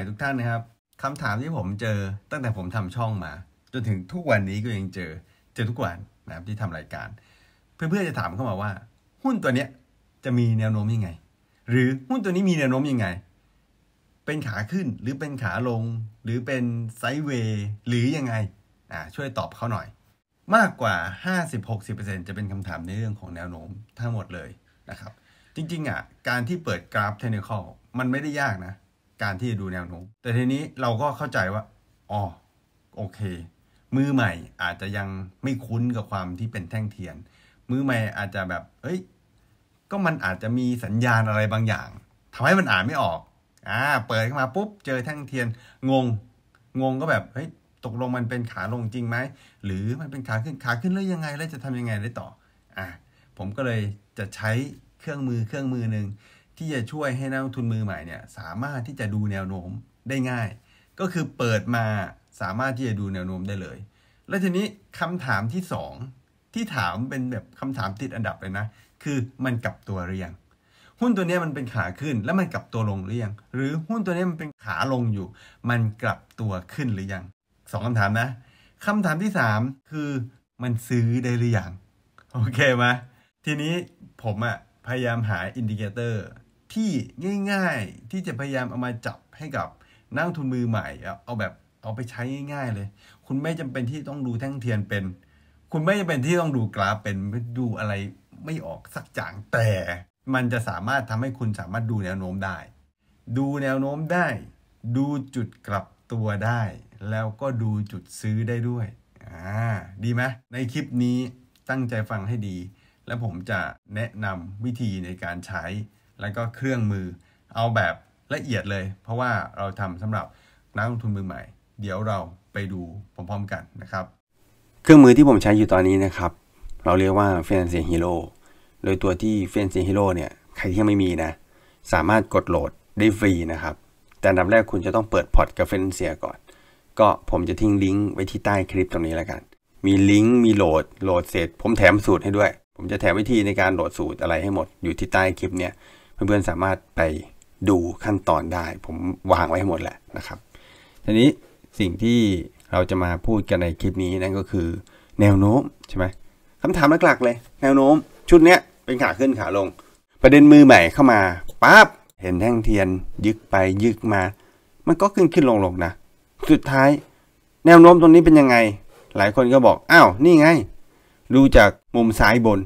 ม่ทุกท่านนะครับคำถามที่ผมเจอตั้งแต่ผมทำช่องมา จนถึงทุกวันนี้ก็ยังเจอเจอทุกวันนะครับที่ทำรายการ เพื่อนๆจะถามเข้ามาว่า หุ้นตัวเนี้ยจะมีแนวโน้มยังไง หรือหุ้นตัวนี้มีแนวโน้มยังไง เป็นขาขึ้นหรือเป็นขาลง หรือเป็นไซด์เวย์หรือยังไงอ่าช่วยตอบเขาหน่อย มากกว่า50-60%จะเป็นคำถามในเรื่องของแนวโน้มทั้งหมดเลยนะครับ จริง ๆ อ่ะ การที่เปิดกราฟเทคนิคมันไม่ได้ยากนะการที่จะดูแนวโน้มแต่ทีนี้เราก็เข้าใจว่า อ๋อ โอเค มือใหม่อาจจะยังไม่คุ้นกับความที่เป็นแท่งเทียน มือใหม่อาจจะแบบเอ้ย ก็มันอาจจะมีสัญญาณอะไรบางอย่าง ทำให้มันอ่านไม่ออก อ่า เปิดขึ้นมาปุ๊บ เจอแท่งเทียน งง งงก็แบบ เฮ้ย ตกลงมันเป็นขาลงจริงไหม หรือมันเป็นขาขึ้น ขาขึ้นแล้วยังไง แล้วจะทำยังไงได้ต่อ อ่าผมก็เลยจะใช้เครื่องมือเครื่องมือหนึ่งที่จะช่วยให้นักลงทุนมือใหม่เนี่ยสามารถที่จะดูแนวโน้มได้ง่าย ก็คือเปิดมาสามารถที่จะดูแนวโน้มได้เลย แล้วทีนี้คำถามที่ 2 ที่ถามเป็นแบบคำถามติดอันดับเลยนะ คือมันกลับตัวหรือยัง หุ้นตัวนี้มันเป็นขาขึ้น แล้วมันกลับตัวลงหรือยังหรือหุ้นตัวนี้มันเป็นขาลงอยู่ มันกลับตัวขึ้นหรือยังสองคำถามนะคำถามที่3คือมันซื้อได้หรือยังโอเคไหมทีนี้ผมอะพยายามหาอินดิเคเตอร์ที่ง่ายๆที่จะพยายาม เอามาจับให้กับนักทุนมือใหม่ เอาแบบเอาไปใช้ง่าย ๆ เลย คุณไม่จำเป็นที่ต้องดูแท่งเทียนเป็น คุณไม่จำเป็นที่ต้องดูกราฟเป็นดูอะไรไม่ออกสักจาง แต่ มันจะสามารถทำให้คุณสามารถดูแนวโน้มได้ ดูแนวโน้มได้ ดูจุดกลับตัวได้ แล้วก็ดูจุดซื้อได้ด้วยอ่าดีไหมในคลิปนี้ตั้งใจฟังให้ดี และผมจะแนะนำวิธีในการใช้แล้วก็เครื่องมือเอาแบบละเอียดเลย เพราะว่าเราทำสำหรับนักลงทุนมือใหม่ เดี๋ยวเราไปดูพร้อมๆกันนะครับ เครื่องมือที่ผมใช้อยู่ตอนนี้นะครับ เราเรียกว่า f ฟ n เซ c i a l Hero โดยตัวที่ f ฟ n เซ c i a l Hero เนี่ยใครที่ยังไม่มีนะ สามารถกดโหลดได้ฟรีนะครับ แต่ดับแรกคุณจะต้องเปิดพอร์ตกับเฟนเซียก่อน ก็ผมจะทิ้งลิงก์ไว้ที่ใต้คลิปตรงนี้แล้วกัน มีลิงก์ มีโหลดโหลดเสร็จผมแถมสูตรให้ด้วย ผมจะแถมวิธีในการโหลดสูตรอะไรให้หมดอยู่ที่ใต้คลิปเนี่ยเพื่อนๆสามารถไปดูขั้นตอนได้ ผมวางไว้ให้หมดแหละนะครับ ทีนี้สิ่งที่เราจะมาพูดกันในคลิปนี้นั่นก็คือ แนวโน้มใช่ไหมคำถามหลักๆเลย แนวโน้มชุดเนี้ยเป็นขาขึ้นขาลง ประเด็นมือใหม่เข้ามาปั๊บเห็นแท่งเทียนยึกไปยึกมา มันก็ขึ้นขึ้นลงลงนะสุดท้าย แนวโน้มตรงนี้เป็นยังไง หลายคนก็บอกอ้าวนี่ไงดูจากมุมซ้ายบน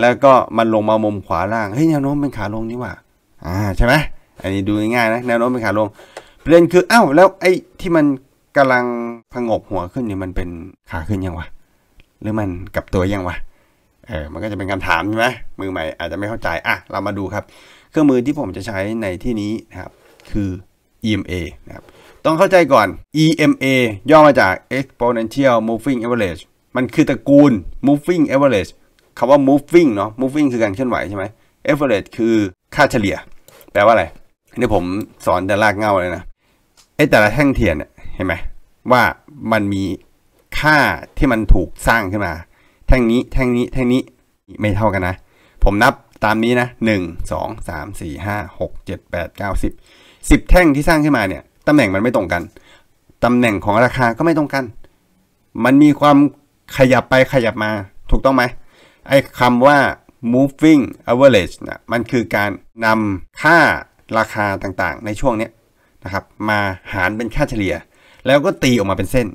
แล้วก็มันลงมามุมขวาล่างเฮ้ยแนวโน้มเป็นขาลงนี่ว่าอ่าใช่ไหมอันนี้ดูง่ายๆนะ แนวโน้มเป็นขาลงประเด็นคืออ้าวแล้วไอ้ที่มันกำลังพงกหัวขึ้นเนี่ยมันเป็นขาขึ้นยังวะหรือมันกลับตัวยังวะเออมันก็จะเป็นคำถามใช่ไหมมือใหม่อาจจะไม่เข้าใจอ่ะเรามาดูครับ เครื่องมือที่ผมจะใช้ในที่นี้นะครับคือ EMA นะครับต้องเข้าใจก่อน EMA ย่อมาจาก Exponential Moving Average มันคือตระกูล Moving Average คำว่า moving เนาะ moving คือการเคลื่อนไหวใช่ไหม average คือค่าเฉลี่ย แปลว่าอะไร นี่ ผมสอนแต่ลากเงาเลยนะไอ้ แต่ละแท่งเทียนเนี่ยเห็นไหมว่ามันมีค่าที่มันถูกสร้างขึ้นมา แท่งนี้แท่งนี้แท่งนี้ไม่เท่ากันนะ ผมนับตามนี้นะหนึ่งสองสามสี่ห้าหกเจ็ดแปดเก้าสิบสิบแท่งที่สร้างขึ้นมาเนี่ยตำแหน่งมันไม่ตรงกันตำแหน่งของราคาก็ไม่ตรงกัน มันมีความขยับไปขยับมา ถูกต้องไหมไอ้คำว่า moving average นะมันคือการนำค่าราคาต่าง ๆ ในช่วงนี้นะครับ มาหารเป็นค่าเฉลี่ย แล้วก็ตีออกมาเป็นเส้น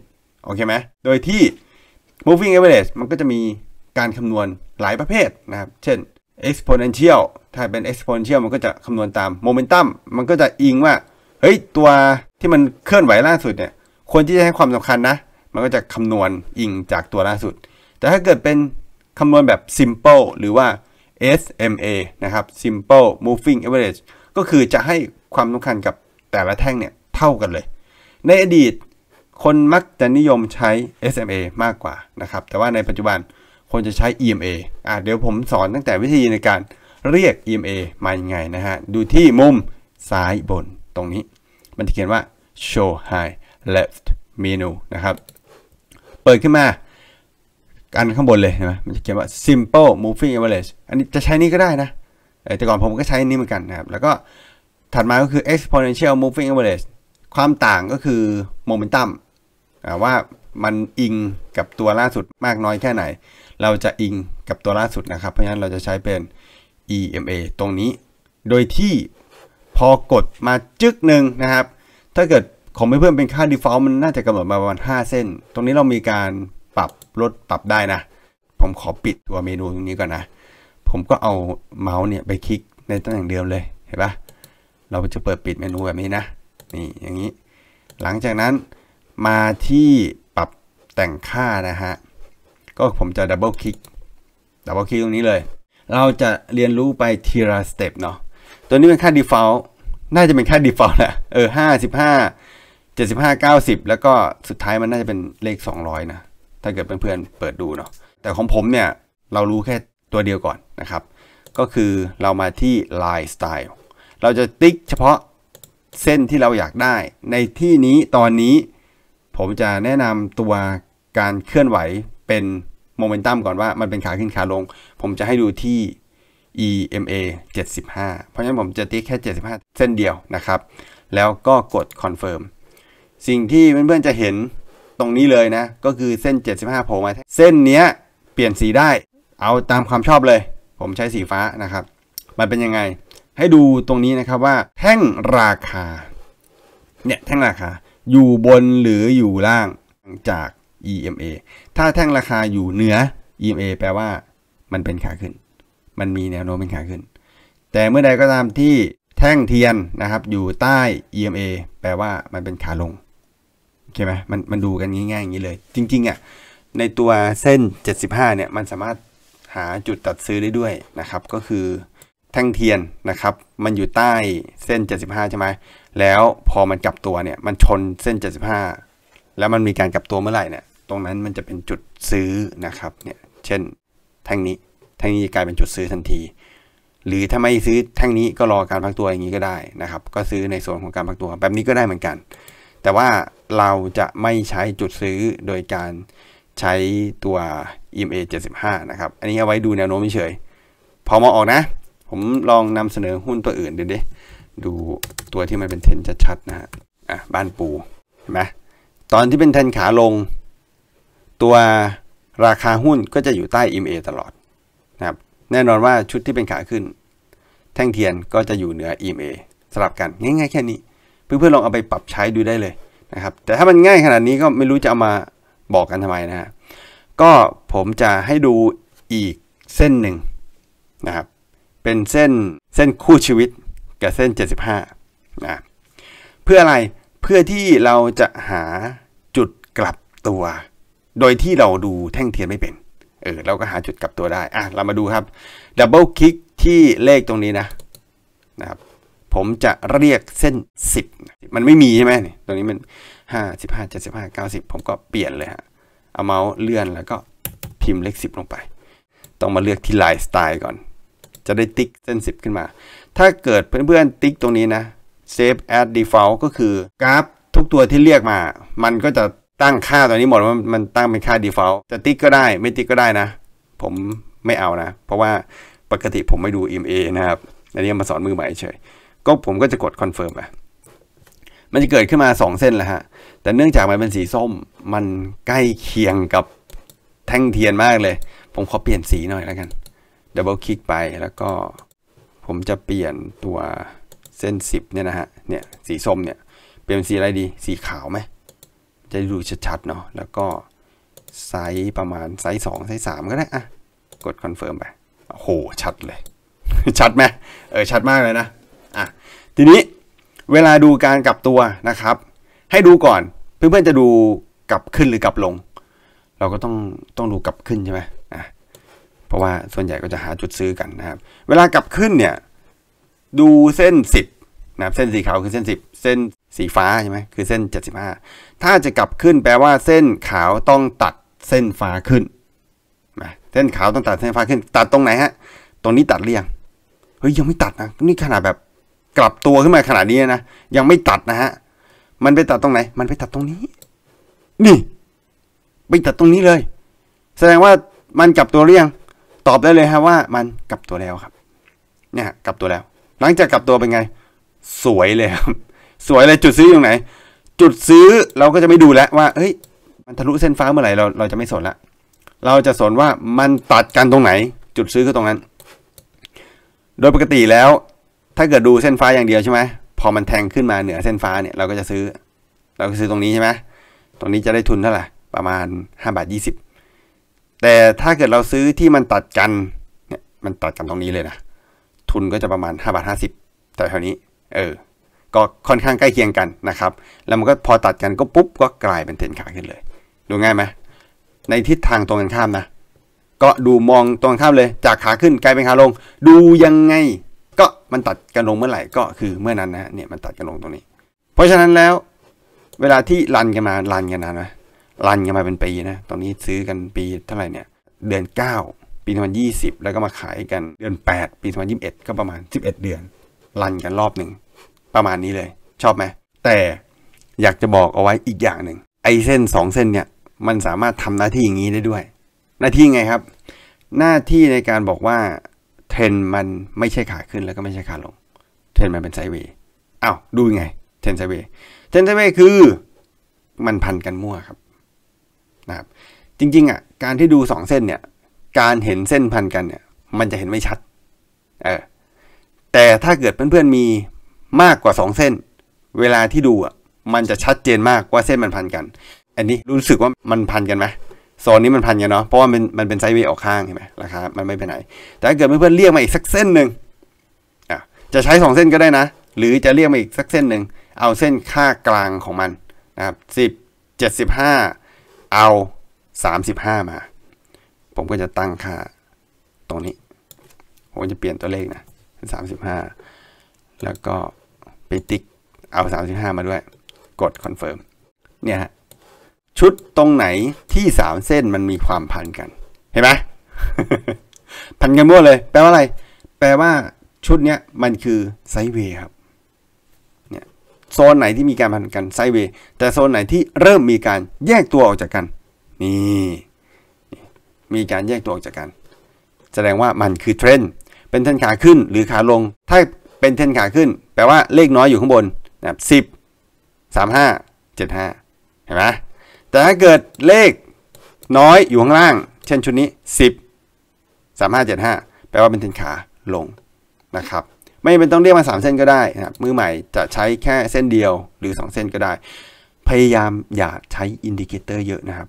โอเคไหมโดยที่ moving average มันก็จะมีการคำนวณหลายประเภทนะครับ เช่น exponential ถ้าเป็น exponential มันก็จะคำนวณตาม momentum มันก็จะอิงว่า เฮ้ย ตัวที่มันเคลื่อนไหวล่าสุดเนี่ยคนที่จะให้ความสำคัญนะ มันก็จะคำนวณอิงจากตัวล่าสุด แต่ถ้าเกิดเป็นคำนวณแบบ simple หรือว่า SMA นะครับ simple moving average ก็คือจะให้ความสำคัญกับแต่ละแท่งเนี่ยเท่ากันเลย ในอดีตคนมักจะนิยมใช้ SMA มากกว่านะครับ แต่ว่าในปัจจุบันคนจะใช้ EMA อ่าเดี๋ยวผมสอนตั้งแต่วิธีในการเรียก EMA มาอย่างไงนะฮะ ดูที่มุมซ้ายบนตรงนี้ มันจะเขียนว่า show high left menu นะครับ เปิดขึ้นมาอันข้างบนเลยนะมันจะเขียนว่า simple moving average อันนี้จะใช้นี่ก็ได้นะแต่ก่อนผมก็ใช้นี้เหมือนกันนะครับ แล้วก็ถัดมาก็คือ exponential moving average ความต่างก็คือโมเมนตัมว่ามันอิงกับตัวล่าสุดมากน้อยแค่ไหน เราจะอิงกับตัวล่าสุดนะครับ เพราะฉะนั้นเราจะใช้เป็น EMA ตรงนี้โดยที่พอกดมาจึกหนึ่งนะครับ ถ้าเกิดของเพื่อนเป็นค่า default มันน่าจะกำหนดมาประมาณ5 เส้น ตรงนี้เรามีการลดปรับได้นะ ผมขอปิดตัวเมนูตรงนี้ก่อนนะ ผมก็เอาเมาส์เนี่ย ไปคลิกในตำแหน่งเดิมเลย เห็นปะ เราจะเปิดปิดเมนูแบบนี้นะ นี่อย่างนี้ หลังจากนั้นมาที่ปรับแต่งค่านะฮะ ก็ผมจะดับเบิลคลิก ดับเบิลคลิกตรงนี้เลย เราจะเรียนรู้ไปทีละสเต็ปเนาะ ตัวนี้เป็นค่า default น่าจะเป็นค่า default แหละเออห้าสิบห้าเจ็ดสิบห้าเก้าสิบแล้วก็สุดท้ายมันน่าจะเป็นเลขสองร้อยนะถ้าเกิดเพื่อนๆเปิดดูเนาะแต่ของผมเนี่ย เรารู้แค่ตัวเดียวก่อนนะครับ ก็คือเรามาที่ line style เราจะติ๊กเฉพาะเส้นที่เราอยากได้ ในที่นี้ตอนนี้ ผมจะแนะนำตัวการเคลื่อนไหวเป็นโมเมนตัมก่อนว่ามันเป็นขาขึ้นขาลง ผมจะให้ดูที่ EMA 75 เพราะฉะนั้นผมจะติ๊กแค่ 75 เส้นเดียวนะครับ แล้วก็กด confirm สิ่งที่เพื่อนๆจะเห็นตรงนี้เลยนะก็คือเส้น 75โผล่มาเส้นเนี้ยเปลี่ยนสีได้เอาตามความชอบเลย ผมใช้สีฟ้านะครับมันเป็นยังไงให้ดูตรงนี้นะครับว่าแท่งราคาเนี่ยแท่งราคาอยู่บนหรืออยู่ล่างจาก EMA ถ้าแท่งราคาอยู่เหนือ EMA แปลว่ามันเป็นขาขึ้น มันมีแนวโน้มเป็นขาขึ้น แต่เมื่อใดก็ตามที่แท่งเทียนนะครับอยู่ใต้ EMA แปลว่ามันเป็นขาลงใช่ไหมมันมันดูกันง่ายๆอย่างนี้เลย จริงๆอะ่ะ ในตัวเส้น 75เนี่ย มันสามารถหาจุดตัดซื้อได้ด้วยนะครับ ก็คือแท่งเทียนนะครับ มันอยู่ใต้เส้น 75ใช่ไหมแล้วพอมันกลับตัวเนี่ย มันชนเส้น 75 แล้วมันมีการกลับตัวเมื่อไหร่เนี่ย ตรงนั้นมันจะเป็นจุดซื้อนะครับ เนี่ย เช่นแท่งนี้ แท่งนี้กลายเป็นจุดซื้อทันที หรือถ้าไม่ซื้อแท่งนี้ก็รอการพักตัวอย่างนี้ก็ได้นะครับ ก็ซื้อในส่วนของการพักตัวแบบนี้ก็ได้เหมือนกันแต่ว่าเราจะไม่ใช้จุดซื้อโดยการใช้ตัว EMA 75 นะครับ อันนี้เอาไว้ดูแนวโน้มเฉยพอมาออกนะ ผมลองนำเสนอหุ้นตัวอื่นดูดิดูตัวที่มันเป็นเทนชัด ๆ นะฮะอ่ะบ้านปูเห็นไหมตอนที่เป็นเทนขาลง ตัวราคาหุ้นก็จะอยู่ใต้ EMA ตลอดนะครับแน่นอนว่าชุดที่เป็นขาขึ้นแท่งเทียนก็จะอยู่เหนือ EMA สลับกันง่าย ๆ แค่นี้เพื่อนๆลองเอาไปปรับใช้ดูได้เลยนะครับ แต่ถ้ามันง่ายขนาดนี้ก็ไม่รู้จะเอามาบอกกันทำไมนะฮะก็ผมจะให้ดูอีกเส้นหนึ่งนะครับ เป็นเส้นเส้นคู่ชีวิตกับเส้น 75 นะเพื่ออะไรเพื่อที่เราจะหาจุดกลับตัว โดยที่เราดูแท่งเทียนไม่เป็นเออเราก็หาจุดกลับตัวได้อ่ะเรามาดูครับดับเบิลคลิกที่เลขตรงนี้นะนะครับผมจะเรียกเส้น 10 มันไม่มีใช่ไหมตรงนี้มัน5 15 75 90 ผมก็เปลี่ยนเลยฮะ เอาเมาส์เลื่อนแล้วก็พิมพ์เลข10 ลงไป ต้องมาเลือกที่ลายสไตล์ก่อน จะได้ติ๊กเส้น 10 ขึ้นมา ถ้าเกิดเพื่อนๆติ๊กตรงนี้นะ save as default ก็คือ กราฟทุกตัวที่เรียกมา มันก็จะตั้งค่าตัวนี้หมด มันตั้งเป็นค่า default จะติ๊กก็ได้ไม่ติ๊กก็ได้นะ ผมไม่เอานะ เพราะว่าปกติผมไม่ดู EMA นะครับ อันนี้มาสอนมือใหม่เฉยก็ผมก็จะกดคอนเฟิร์มไปมันจะเกิดขึ้นมา 2 เส้นแหละฮะ แต่เนื่องจากมันเป็นสีส้ม มันใกล้เคียงกับแท่งเทียนมากเลย ผมขอเปลี่ยนสีหน่อยแล้วกัน ดับเบิลคลิกไป แล้วก็ ผมจะเปลี่ยนตัวเส้น 10เนี่ยนะฮะ เนี่ย สีส้มเนี่ย เปลี่ยนสีอะไรดี สีขาวไหม จะดูชัดๆเนาะ แล้วก็ไซส์ประมาณไซส์สองไซส์สามก็ได้อะกดคอนเฟิร์มไปโอ้โหชัดเลย ชัดไหมเออชัดมากเลยนะอ่ะทีนี้เวลาดูการกลับตัวนะครับ ให้ดูก่อนเพื่อนๆจะดูกลับขึ้นหรือกลับลง เราก็ต้องต้องดูกลับขึ้นใช่ไหมอ่ะเพราะว่าส่วนใหญ่ก็จะหาจุดซื้อกันนะครับ เวลากลับขึ้นเนี่ย ดูเส้น10นะเส้นสีขาวคือเส้น10เส้นสีฟ้าใช่ไหมคือเส้น75ถ้าจะกลับขึ้นแปลว่าเส้นขาวต้องตัดเส้นฟ้าขึ้นเส้นขาวต้องตัดเส้นฟ้าขึ้น ตัดตรงไหนฮะ ตรงนี้ตัดเรียงเฮ้ยยังไม่ตัดนะนี่ขนาดแบบกลับตัวขึ้นมาขนาดนี้นะยังไม่ตัดนะฮะ มันไปตัดตรงไหน มันไปตัดตรงนี้ นี่ไปตัดตรงนี้เลย แสดงว่ามันกลับตัวหรือยังตอบได้เลยฮะว่า มันกลับตัวแล้วครับ เนี่ยกลับตัวแล้ว หลังจากกลับตัวเป็นไง สวยเลยครับสวยเลยจุดซื้ออยู่ไหน จุดซื้อเราก็จะไม่ดูแล้วว่าเฮ้ย มันทะลุเส้นฟ้าเมื่อไหร่ เราเราจะไม่สนละเราจะสนว่ามันตัดกันตรงไหน จุดซื้อคือตรงนั้น โดยปกติแล้วถ้าเกิดดูเส้นฟ้าอย่างเดียวใช่ไหม พอมันแทงขึ้นมาเหนือเส้นฟ้าเนี่ยเราก็จะซื้อ เราก็ซื้อตรงนี้ใช่ไหม ตรงนี้จะได้ทุนเท่าไหร่ประมาณ5บาท20แต่ถ้าเกิดเราซื้อที่มันตัดกันเนี่ยมันตัดกันตรงนี้เลยนะทุนก็จะประมาณ5บาท50แต่เท่านี้เออก็ค่อนข้างใกล้เคียงกันนะครับแล้วมันก็พอตัดกันก็ปุ๊บก็กลายเป็นเทนขาขึ้นเลย ดูง่ายไหมในทิศทางตรงกันข้ามนะก็ดูมองตรงข้ามเลย จากขาขึ้นกลายเป็นขาลง ดูยังไงก็มันตัดกันลงเมื่อไหร่ก็คือเมื่อนั้นนะเนี่ยมันตัดกันลงตรงนี้ เพราะฉะนั้นแล้ว เวลาที่รันกันมารันกันนานไหมรันกันมาเป็นปีนะตอนนี้ซื้อกันปีเท่าไหร่เนี่ยเดือน 9 ปี2020 แล้วก็มาขายกันเดือน 8 ปี2021 ก็ประมาณ 11 เดือนรันกันรอบหนึ่งประมาณนี้เลย ชอบไหม แต่อยากจะบอกเอาไว้อีกอย่างหนึ่งไอเส้น 2 เส้นเนี่ยมันสามารถทำหน้าที่อย่างนี้ได้ด้วย หน้าที่ไงครับ หน้าที่ในการบอกว่าเทรนมันไม่ใช่ขาขึ้น แล้วก็ไม่ใช่ขาลง เทรนมันเป็นไซเวย์อ้าวดูยังไง เทรนไซเวย์เทรนไซเวย์คือมันพันกันมั่วครับนะครับ จริง ๆอ่ะการที่ดู2เส้นเนี่ย การเห็นเส้นพันกันเนี่ย มันจะเห็นไม่ชัดเออแต่ถ้าเกิดเพื่อนๆมีมากกว่า2เส้น เวลาที่ดูอ่ะมันจะชัดเจนมากว่าเส้นมันพันกัน อันนี้รู้สึกว่ามันพันกันไหมโซนนี้มันพันกันเนาะเพราะว่ามันมันเป็นไซด์เวย์ออกข้างใช่ไหมราคามันไม่ไปไหน แต่ถ้าเกิดเพื่อนๆเรียกมาอีกสักเส้นหนึ่งอ่ะจะใช้2เส้นก็ได้นะ หรือจะเรียกมาอีกสักเส้นหนึ่ง เอาเส้นค่ากลางของมันนะครับสิบเจ็ดสิบห้าเอาสามสิบห้ามา ผมก็จะตั้งค่าตรงนี้ ผมจะเปลี่ยนตัวเลขนะสามสิบห้าแล้วก็ไปติ๊กเอาสามสิบห้ามาด้วย กดคอนเฟิร์มเนี่ยฮะชุดตรงไหนที่สามเส้นมันมีความพันกันเห็นไหมพันกันมั่วเลย แปลว่าอะไร แปลว่าชุดเนี้ยมันคือไซเวย์ครับเนี่ยโซนไหนที่มีการพันกันไซเวย์ แต่โซนไหนที่เริ่มมีการแยกตัวออกจากกันนี่มีการแยกตัวออกจากกัน แสดงว่ามันคือเทรนด์เป็นเทรนขาขึ้นหรือขาลง ถ้าเป็นเทรนขาขึ้น แปลว่าเลขน้อยอยู่ข้างบนนะบสิบสามห้าเจ็ดห้าเห็นไหมแต่ถ้าเกิดเลขน้อยอยู่ข้างล่าง เช่นชุดนี้ 10 3575 แปลว่าเป็นเส้นขาลงนะครับ ไม่เป็นต้องเรียกมา3 เส้นก็ได้นะครับมือใหม่จะใช้แค่เส้นเดียวหรือ 2 เส้นก็ได้ พยายามอย่าใช้อินดิเคเตอร์เยอะนะครับ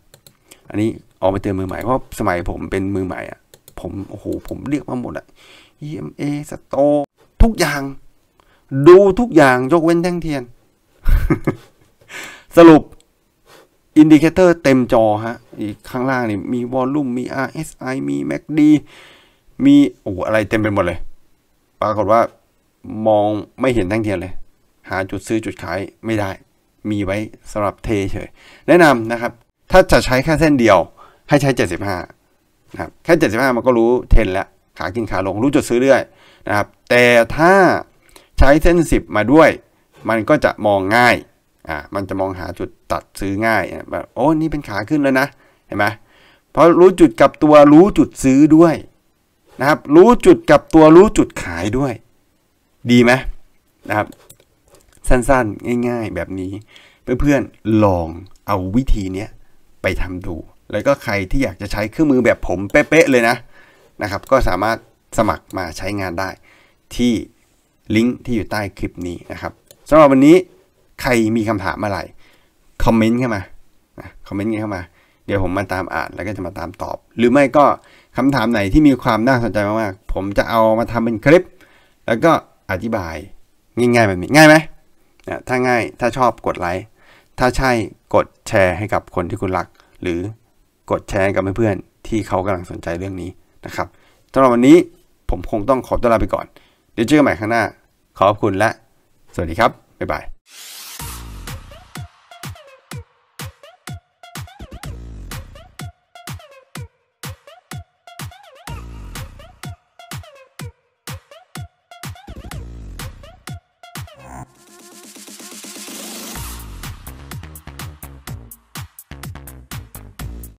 อันนี้ออกมาเตือนมือใหม่ เพราะสมัยผมเป็นมือใหม่อ่ะผมโอ้โหผมเรียกมาหมดอะ EMA สโต ทุกอย่าง ดูทุกอย่างยกเว้นแท่งเทียน สรุปอินดิเคเตอร์เต็มจอฮะอีกข้างล่างนี่มีวอลลุ่มมี RSI มี MACD มีโอ้อะไรเต็มไปหมดเลยปรากฏว่ามองไม่เห็นทั้งเทียนเลย หาจุดซื้อจุดขายไม่ได้ มีไว้สำหรับเทเฉย แนะนำนะครับ ถ้าจะใช้แค่เส้นเดียวให้ใช้ 75นะครับแค่ 75 มันก็รู้เทนแล้ว ขากินขาลงรู้จุดซื้อเรื่อยนะครับ แต่ถ้าใช้เส้น10มาด้วย มันก็จะมองง่ายอ่ามันจะมองหาจุดตัดซื้อง่ายแบบโอ้นี่เป็นขาขึ้นแล้วนะเห็นไหมเพราะรู้จุดกับตัวรู้จุดซื้อด้วยนะครับรู้จุดกับตัวรู้จุดขายด้วยดีไหมนะครับสั้นๆง่าย ๆแบบนี้เพื่อนๆลองเอาวิธีนี้ไปทำดู แล้วก็ใครที่อยากจะใช้เครื่องมือแบบผมเป๊ะๆเลยนะนะครับ ก็สามารถสมัครมาใช้งานได้ ที่ลิงก์ที่อยู่ใต้คลิปนี้นะครับสำหรับวันนี้ใครมีคำถามอะไรคอมเมนต์เข้ามาคอมเมนต์เข้ามา เดี๋ยวผมมาตามอ่าน แล้วก็จะมาตามตอบ หรือไม่ก็คำถามไหนที่มีความน่าสนใจมากๆ ผมจะเอามาทำเป็นคลิป แล้วก็อธิบายง่าย ๆ แบบนี้ ง่ายไหม ถ้าง่ายถ้าชอบกดไลค์ ถ้าใช่กดแชร์ ให้กับคนที่คุณรัก หรือกดแชร์กับเพื่อนๆที่เขากำลังสนใจเรื่องนี้นะครับสำหรับวันนี้ผมคงต้องขอตัวลาไปก่อน เดี๋ยวเจอกันใหม่ข้างหน้า ขอบคุณและ สวัสดีครับ บ๊ายบาย